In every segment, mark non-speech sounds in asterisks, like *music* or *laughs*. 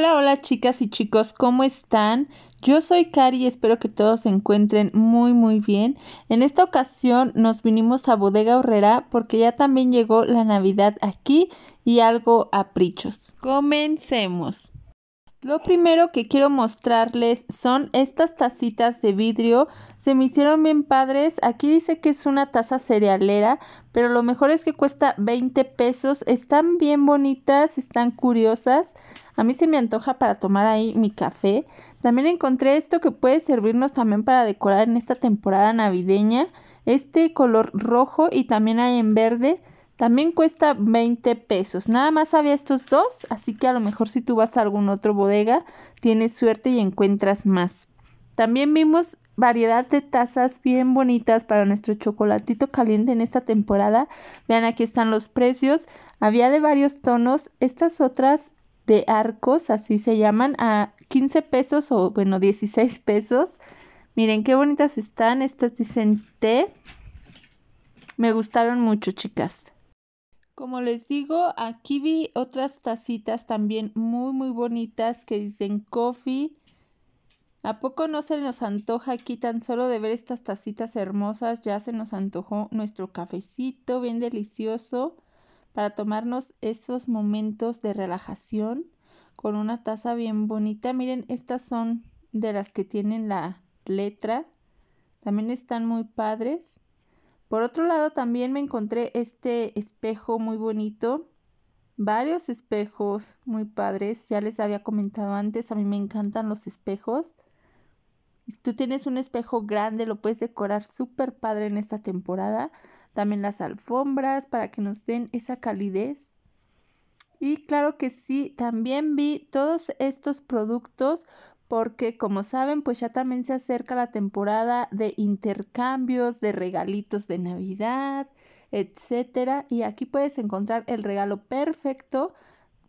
Hola, hola chicas y chicos, ¿cómo están? Yo soy Cari y espero que todos se encuentren muy muy bien. En esta ocasión nos vinimos a Bodega Horrera porque ya también llegó la Navidad aquí y algo a prichos. Comencemos. Lo primero que quiero mostrarles son estas tacitas de vidrio. Se me hicieron bien padres. Aquí dice que es una taza cerealera, pero lo mejor es que cuesta 20 pesos. Están bien bonitas, están curiosas. A mí se me antoja para tomar ahí mi café. También encontré esto que puede servirnos también para decorar en esta temporada navideña. Este color rojo y también hay en verde. También cuesta 20 pesos. Nada más había estos dos, así que a lo mejor si tú vas a algún otro bodega, tienes suerte y encuentras más. También vimos variedad de tazas bien bonitas para nuestro chocolatito caliente en esta temporada. Vean, aquí están los precios. Había de varios tonos. Estas otras de arcos, así se llaman, a 15 pesos o bueno, 16 *laughs* pesos. Miren qué bonitas están. Estas dicen té. Me gustaron mucho, chicas. Como les digo, aquí vi otras tacitas también muy, muy bonitas que dicen coffee. ¿A poco no se nos antoja aquí tan solo de ver estas tacitas hermosas? Ya se nos antojó nuestro cafecito bien delicioso para tomarnos esos momentos de relajación con una taza bien bonita. Miren, estas son de las que tienen la letra. También están muy padres. Por otro lado, también me encontré este espejo muy bonito. Varios espejos muy padres. Ya les había comentado antes, a mí me encantan los espejos. Si tú tienes un espejo grande, lo puedes decorar súper padre en esta temporada. También las alfombras para que nos den esa calidez. Y claro que sí, también vi todos estos productos porque como saben, pues ya también se acerca la temporada de intercambios, de regalitos de Navidad, etcétera, y aquí puedes encontrar el regalo perfecto,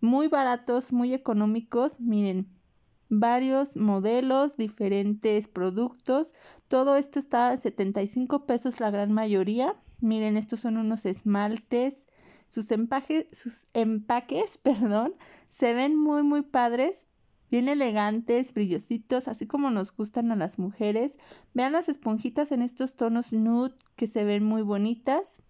muy baratos, muy económicos, miren, varios modelos, diferentes productos. Todo esto está a 75 pesos la gran mayoría. Miren, estos son unos esmaltes. Sus, sus empaques, *laughs* perdón, se ven muy, muy padres bien elegantes, brillositos, así como nos gustan a las mujeres. Vean las esponjitas en estos tonos nude que se ven muy bonitas.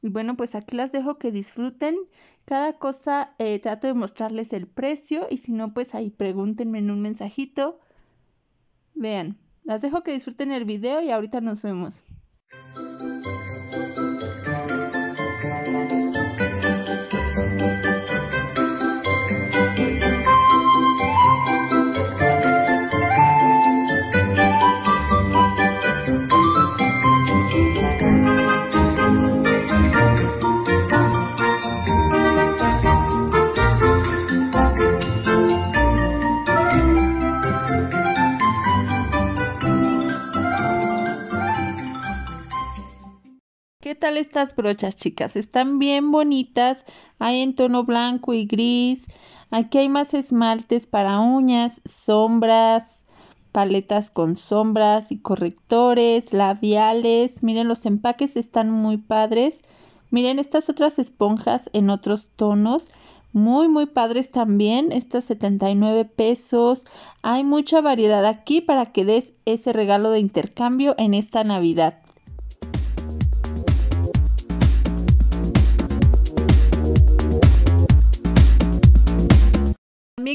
Y bueno, pues aquí las dejo que disfruten. Cada cosa eh, trato de mostrarles el precio y si no, pues ahí pregúntenme en un mensajito. Vean, las dejo que disfruten el video y ahorita nos vemos. estas brochas, chicas? Están bien bonitas. Hay en tono blanco y gris. Aquí hay más esmaltes para uñas, sombras, paletas con sombras y correctores, labiales. Miren, los empaques están muy padres. Miren estas otras esponjas en otros tonos. Muy, muy padres también. Estas 79 pesos. Hay mucha variedad aquí para que des ese regalo de intercambio en esta Navidad.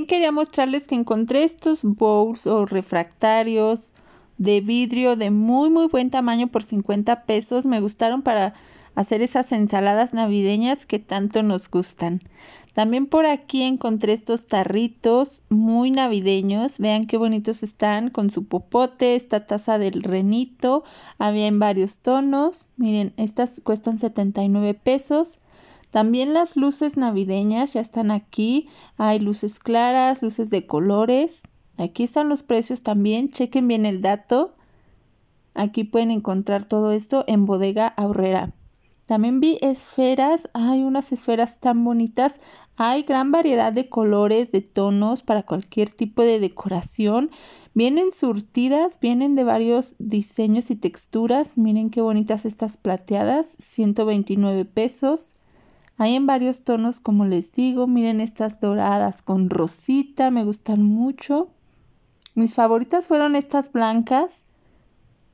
quería mostrarles que encontré estos bowls o refractarios de vidrio de muy muy buen tamaño por 50 pesos. Me gustaron para hacer esas ensaladas navideñas que tanto nos gustan. También por aquí encontré estos tarritos muy navideños. Vean qué bonitos están con su popote, esta taza del renito. Había en varios tonos. Miren, estas cuestan 79 pesos. También las luces navideñas ya están aquí. Hay luces claras, luces de colores. Aquí están los precios también. Chequen bien el dato. Aquí pueden encontrar todo esto en bodega Aurrera. También vi esferas, hay unas esferas tan bonitas, hay gran variedad de colores, de tonos para cualquier tipo de decoración. Vienen surtidas, vienen de varios diseños y texturas. Miren qué bonitas estas plateadas, 129 pesos. Hay en varios tonos, como les digo. Miren estas doradas con rosita, me gustan mucho. Mis favoritas fueron estas blancas.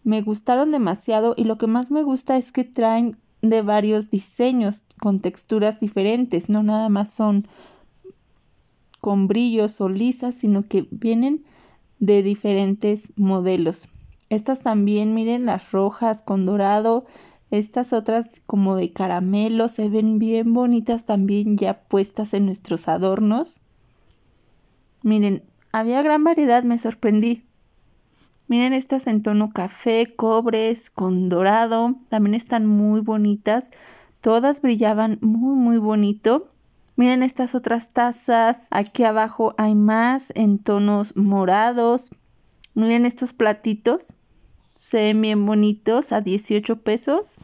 Me gustaron demasiado y lo que más me gusta es que traen de varios diseños con texturas diferentes. No nada más son con brillos o lisas, sino que vienen de diferentes modelos. Estas también, miren, las rojas con dorado, estas otras como de caramelo se ven bien bonitas también ya puestas en nuestros adornos. Miren, había gran variedad, me sorprendí. Miren estas en tono café, cobres, con dorado. También están muy bonitas. Todas brillaban muy, muy bonito. Miren estas otras tazas. Aquí abajo hay más en tonos morados. Miren estos platitos. Se ven bien bonitos a 18 pesos.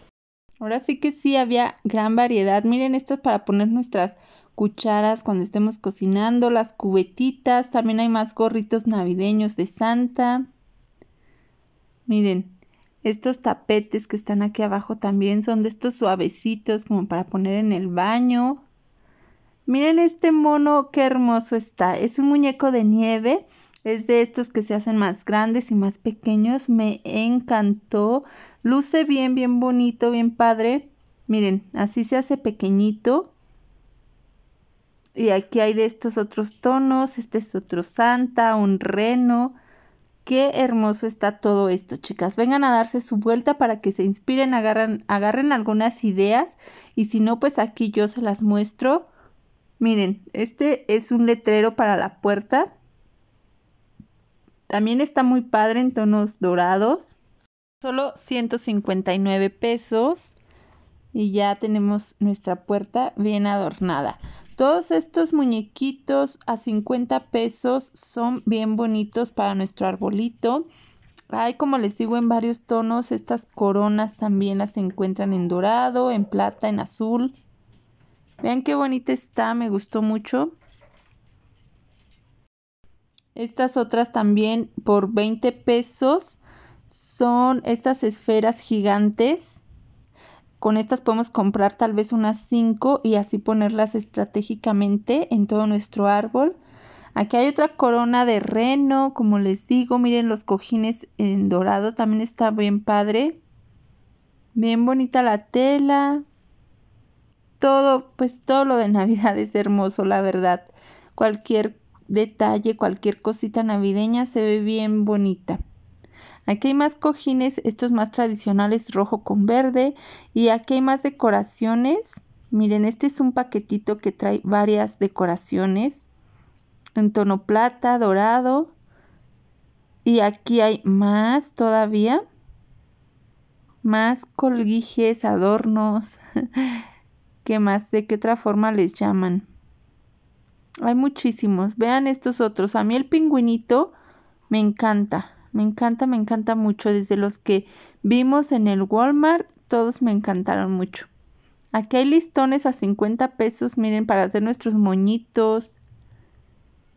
Ahora sí que sí había gran variedad. Miren estos para poner nuestras cucharas cuando estemos cocinando, las cubetitas, también hay más gorritos navideños de Santa. Miren, estos tapetes que están aquí abajo también son de estos suavecitos como para poner en el baño. Miren este mono, qué hermoso está. Es un muñeco de nieve es de estos que se hacen más grandes y más pequeños. Me encantó. Luce bien, bien bonito, bien padre. Miren, así se hace pequeñito. Y aquí hay de estos otros tonos. Este es otro santa, un reno. Qué hermoso está todo esto, chicas. Vengan a darse su vuelta para que se inspiren, agarren algunas ideas. Y si no, pues aquí yo se las muestro. Miren, este es un letrero para la puerta. También está muy padre en tonos dorados. Solo 159 pesos. Y ya tenemos nuestra puerta bien adornada. Todos estos muñequitos a 50 pesos son bien bonitos para nuestro arbolito. Hay, como les digo, en varios tonos. Estas coronas también las encuentran en dorado, en plata, en azul. Vean qué bonita está, me gustó mucho. Estas otras también por 20 pesos son estas esferas gigantes. Con estas podemos comprar tal vez unas 5 y así ponerlas estratégicamente en todo nuestro árbol. Aquí hay otra corona de reno, como les digo, miren los cojines en dorado, también está bien padre. Bien bonita la tela. Todo, pues todo lo de *laughs* Navidad es hermoso, la verdad. Cualquier detalle, cualquier cosita navideña se ve bien bonita. Aquí hay más cojines, estos más tradicionales, rojo con verde. Y aquí hay más decoraciones. Miren, este es un paquetito que trae varias decoraciones. En tono plata, dorado. Y aquí hay más todavía. Más colguijes, adornos. *laughs* ¿Qué más? ¿De qué otra forma les llaman? Hay muchísimos. Vean estos otros. A mí el pingüinito me encanta. Me encanta, me encanta mucho. Desde los que vimos en el Walmart, todos me encantaron mucho. Aquí hay listones a 50 pesos, miren, para hacer nuestros moñitos.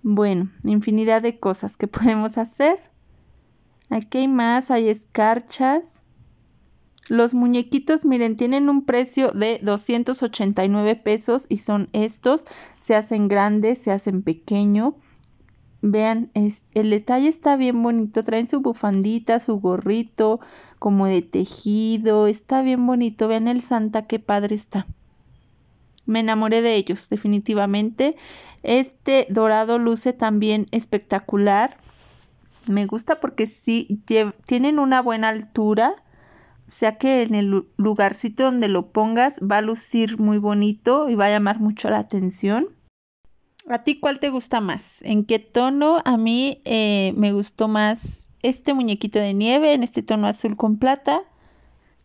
Bueno, infinidad de cosas que *laughs* podemos hacer. Aquí hay más, hay escarchas. Los muñequitos, miren, tienen un precio de 289 pesos y son estos. Se hacen grandes, se hacen pequeño. Vean, es, el detalle está bien bonito. Traen su bufandita, su gorrito, como de tejido. Está bien bonito. Vean el Santa, qué padre está. Me enamoré de ellos, definitivamente. Este dorado luce también espectacular. Me gusta porque sí tienen una buena altura sea que en el lugarcito donde lo pongas va a lucir muy bonito y va a llamar mucho la atención. ¿A ti cuál te gusta más? ¿En qué tono? A mí eh, me gustó más este muñequito de nieve en este tono azul con plata.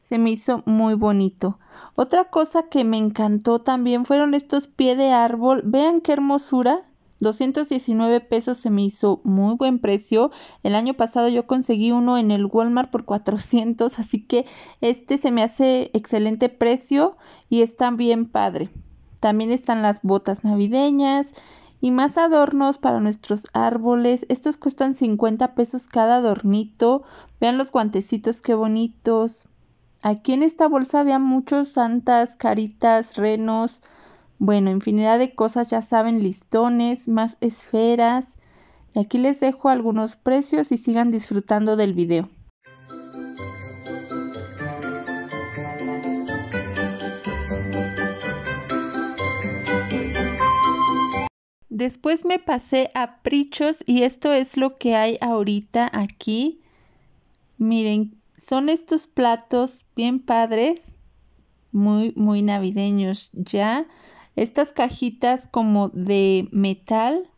Se me hizo muy bonito. Otra cosa que me encantó también fueron estos pie de árbol. Vean qué hermosura. 219 pesos se me hizo muy buen precio. El año pasado yo conseguí uno en el Walmart por 400, así que este se me hace excelente precio y están bien padre. También están las botas navideñas y más adornos para nuestros árboles. Estos cuestan 50 pesos cada adornito. Vean los guantecitos, qué bonitos. Aquí en esta bolsa vean muchos santas, caritas, renos, bueno, infinidad de cosas, ya saben, listones, más esferas. Y aquí les dejo algunos precios y sigan disfrutando del video. Después me pasé a Prichos y esto es lo que hay ahorita aquí. Miren, son estos platos bien padres, muy, muy navideños ya estas cajitas como de metal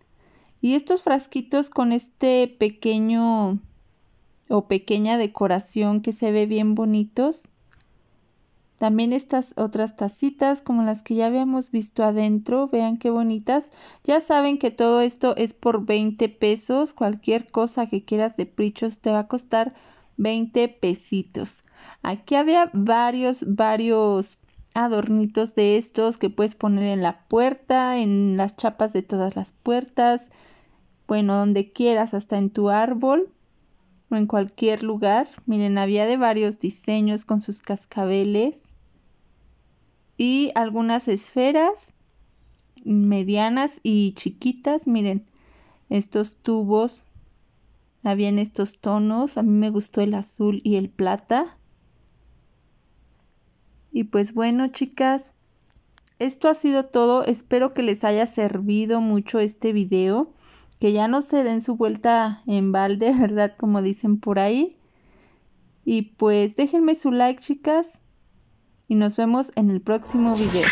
y estos frasquitos con este pequeño o pequeña decoración que se ve bien bonitos. También estas otras tacitas como las que ya habíamos visto adentro, vean qué bonitas. Ya saben que todo esto es por 20 pesos, cualquier cosa que quieras de prichos te va a costar 20 pesitos. Aquí había varios, varios adornitos de estos que puedes poner en la puerta, en las chapas de todas las puertas, bueno, donde quieras, hasta en tu árbol o en cualquier lugar. Miren, había de varios diseños con sus cascabeles y algunas esferas medianas y chiquitas. Miren, estos tubos, habían estos tonos. A mí me gustó el azul y el plata. Y pues bueno, chicas, esto ha sido todo. Espero que les haya servido mucho este video. Que ya no se den su vuelta en balde, *laughs* ¿verdad? Como dicen por ahí. Y pues déjenme su like, chicas. Y nos vemos en el próximo video.